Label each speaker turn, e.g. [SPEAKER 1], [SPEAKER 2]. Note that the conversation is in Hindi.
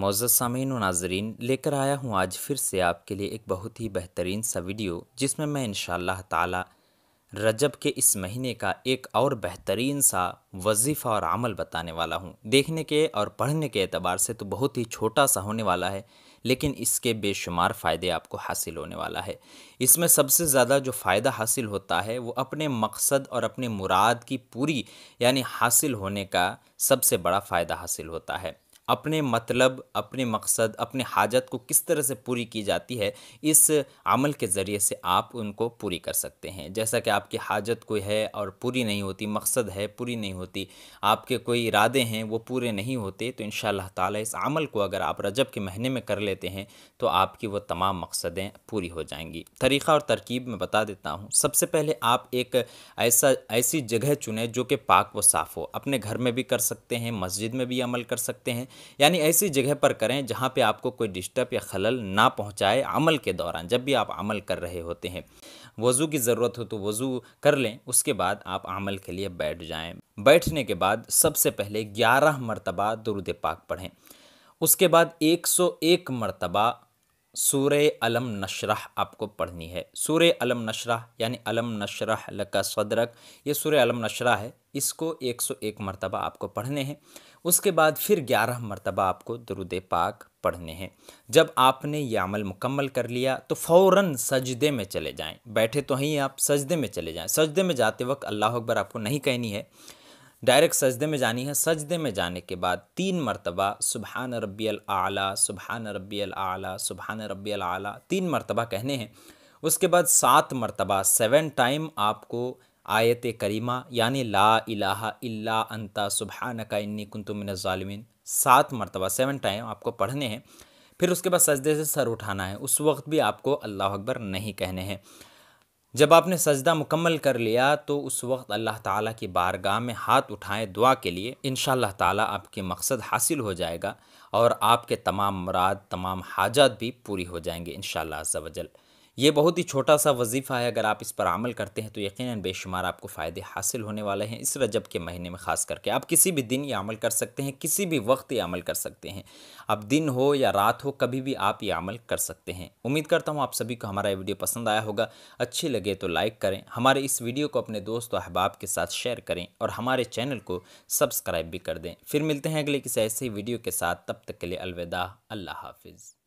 [SPEAKER 1] मोज़त सामीन नाजरीन लेकर आया हूँ आज फिर से आपके लिए एक बहुत ही बेहतरीन सा वीडियो जिसमें मैं इन ताला रजब के इस महीने का एक और बेहतरीन सा वजीफ़ा और अमल बताने वाला हूँ देखने के और पढ़ने के एतबार से तो बहुत ही छोटा सा होने वाला है लेकिन इसके बेशुमार फ़ायदे आपको हासिल होने वाला है इसमें सबसे ज़्यादा जो फ़ायदा हासिल होता है वो अपने मकसद और अपने मुराद की पूरी यानी हासिल होने का सबसे बड़ा फ़ायदा हासिल होता है अपने मतलब अपने मकसद अपने हाजत को किस तरह से पूरी की जाती है इस अमल के ज़रिए से आप उनको पूरी कर सकते हैं जैसा कि आपकी हाजत कोई है और पूरी नहीं होती मकसद है पूरी नहीं होती आपके कोई इरादे हैं वो पूरे नहीं होते तो इन ताला इस अमल को अगर आप रजब के महीने में कर लेते हैं तो आपकी वो तमाम मकसदें पूरी हो जाएंगी तरीक़ा और तरकीब में बता देता हूँ सबसे पहले आप एक ऐसा ऐसी जगह चुनें जो कि पाक व साफ़ हो अपने घर में भी कर सकते हैं मस्जिद में भी अमल कर सकते हैं यानी ऐसी जगह पर करें जहाँ पे आपको कोई डिस्टर्ब या खलल ना पहुँचाए अमल के दौरान जब भी आप अमल कर रहे होते हैं वज़ू की ज़रूरत हो तो वज़ू कर लें उसके बाद आप अमल के लिए बैठ जाएं बैठने के बाद सबसे पहले ग्यारह मरतबा दुरुद पाक पढ़ें उसके बाद एक सौ एक मरतबा सूर अलम नशरह आपको पढ़नी है सूर अलम नशरह यानी अलम नशरह लका सदरक ये सूर अलम नशरह है इसको 101 मरतबा आपको पढ़ने हैं उसके बाद फिर 11 मरतबा आपको दरुद पाक पढ़ने हैं जब आपने ये अमल मुकम्मल कर लिया तो फ़ौर सजदे में चले जाएँ बैठे तो ही आप सजदे में चले जाएँ सजदे में जाते वक्त अल्लाह अकबर आपको नहीं कहनी है डायरेक्ट सजदे में जानी है सजदे में जाने के बाद तीन मरतबा सुबहान रबी आला सुबहान रबी आला सुबहान रबी आला तीन मरतबा कहने हैं उसके बाद सात मरतबा सेवन टाइम आपको आयत करीमा यानी ला इलाहा इल्ला अंता सुबहान का इन्नी कुंतुमिनजालमिन सात मरतबा सेवन टाइम आपको पढ़ने हैं फिर उसके बाद सजदे से सर उठाना है उस वक्त भी आपको अल्लाह अकबर नहीं कहने हैं जब आपने सजदा मुकम्मल कर लिया तो उस वक्त अल्लाह ताला की बारगाह में हाथ उठाएं दुआ के लिए इन ताला आपके मकसद हासिल हो जाएगा और आपके तमाम मुराद तमाम हाजत भी पूरी हो जाएंगे इन शजल ये बहुत ही छोटा सा वजीफ़ा है अगर आप इस पर अमल करते हैं तो यकीन बेशुमार आपको फ़ायदे हासिल होने वाले हैं इस रजब के महीने में ख़ास करके आप किसी भी दिन ये अमल कर सकते हैं किसी भी वक्त ये अमल कर सकते हैं आप दिन हो या रात हो कभी भी आप ये अमल कर सकते हैं उम्मीद करता हूँ आप सभी को हमारा वीडियो पसंद आया होगा अच्छी लगे तो लाइक करें हमारे इस वीडियो को अपने दोस्त और अहबाब के साथ शेयर करें और हमारे चैनल को सब्सक्राइब भी कर दें फिर मिलते हैं अगले किसी ऐसे वीडियो के साथ तब तक के लिए अलविदा अल्लाह हाफिज़